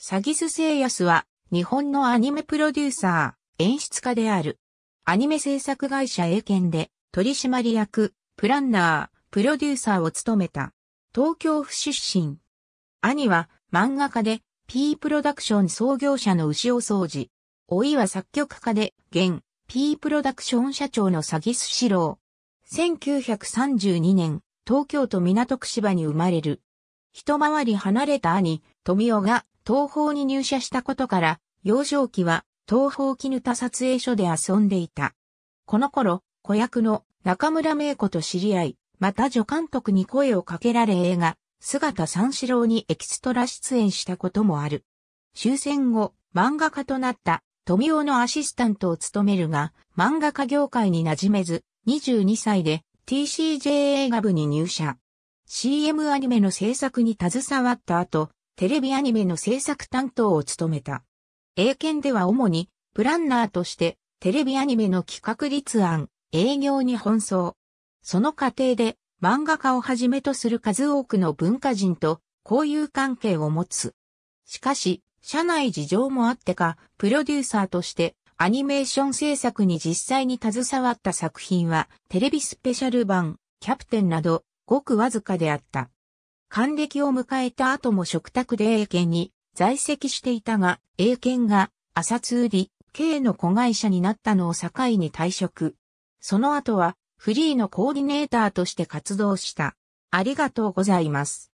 サギス・セイヤスは、日本のアニメプロデューサー、演出家である。アニメ制作会社英検で、取締役、プランナー、プロデューサーを務めた。東京府出身。兄は、漫画家で、P プロダクション創業者の牛尾掃除。老いは作曲家で、現、P プロダクション社長のサギス・シロー。1932年、東京都港区芝に生まれる。一回り離れた兄、富夫が東方に入社したことから、幼少期は東方絹田撮影所で遊んでいた。この頃、子役の中村明子と知り合い、また助監督に声をかけられ映画、姿三四郎にエキストラ出演したこともある。終戦後、漫画家となった富尾のアシスタントを務めるが、漫画家業界に馴染めず、22歳で TCJ 映画部に入社。CM アニメの制作に携わった後、テレビアニメの制作担当を務めた。英検では主にプランナーとしてテレビアニメの企画立案、営業に奔走。その過程で漫画家をはじめとする数多くの文化人と交友関係を持つ。しかし、社内事情もあってか、プロデューサーとしてアニメーション制作に実際に携わった作品はテレビスペシャル版、キャプテンなど、ごくわずかであった。還暦を迎えた後も食卓で英検に在籍していたが、英検が朝通り、K の子会社になったのを境に退職。その後はフリーのコーディネーターとして活動した。ありがとうございます。